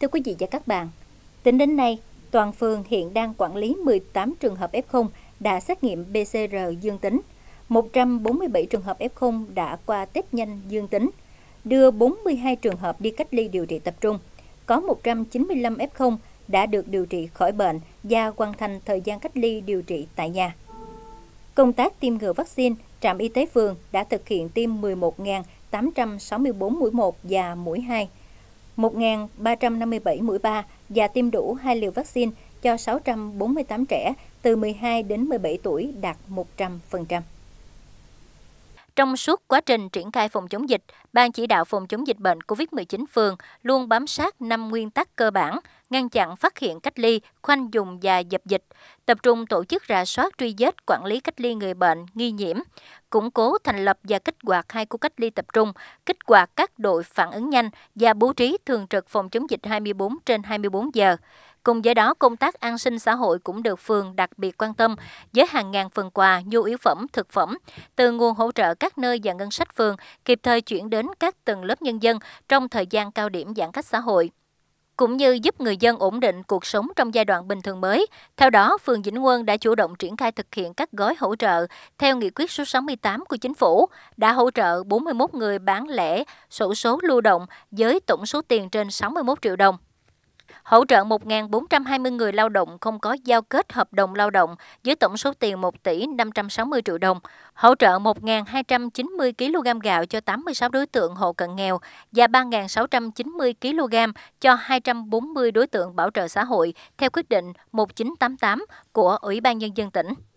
Thưa quý vị và các bạn, tính đến nay, toàn phường hiện đang quản lý 18 trường hợp F0 đã xét nghiệm PCR dương tính, 147 trường hợp F0 đã qua test nhanh dương tính, đưa 42 trường hợp đi cách ly điều trị tập trung, có 195 F0 đã được điều trị khỏi bệnh và hoàn thành thời gian cách ly điều trị tại nhà. Công tác tiêm ngừa vaccine, trạm y tế phường đã thực hiện tiêm 11.864 mũi 1 và mũi 2, 1.357 mũi 3 và tiêm đủ 2 liều vaccine cho 648 trẻ từ 12 đến 17 tuổi đạt 100%. Trong suốt quá trình triển khai phòng chống dịch, Ban chỉ đạo phòng chống dịch bệnh COVID-19 phường luôn bám sát năm nguyên tắc cơ bản ngăn chặn phát hiện cách ly, khoanh dùng và dập dịch, tập trung tổ chức rà soát truy vết quản lý cách ly người bệnh, nghi nhiễm, củng cố thành lập và kích hoạt hai khu cách ly tập trung, kích hoạt các đội phản ứng nhanh và bố trí thường trực phòng chống dịch 24 trên 24 giờ. Cùng với đó, công tác an sinh xã hội cũng được phường đặc biệt quan tâm với hàng ngàn phần quà, nhu yếu phẩm, thực phẩm từ nguồn hỗ trợ các nơi và ngân sách phường kịp thời chuyển đến các tầng lớp nhân dân trong thời gian cao điểm giãn cách xã hội cũng như giúp người dân ổn định cuộc sống trong giai đoạn bình thường mới. Theo đó, phường Vĩnh Quân đã chủ động triển khai thực hiện các gói hỗ trợ theo nghị quyết số 68 của chính phủ, đã hỗ trợ 41 người bán lẻ sổ số lưu động với tổng số tiền trên 61 triệu đồng hỗ trợ 1.420 người lao động không có giao kết hợp đồng lao động với tổng số tiền 1 tỷ 560 triệu đồng, hỗ trợ 1.290 kg gạo cho 86 đối tượng hộ cận nghèo và 3.690 kg cho 240 đối tượng bảo trợ xã hội theo quyết định 1988 của Ủy ban Nhân dân tỉnh.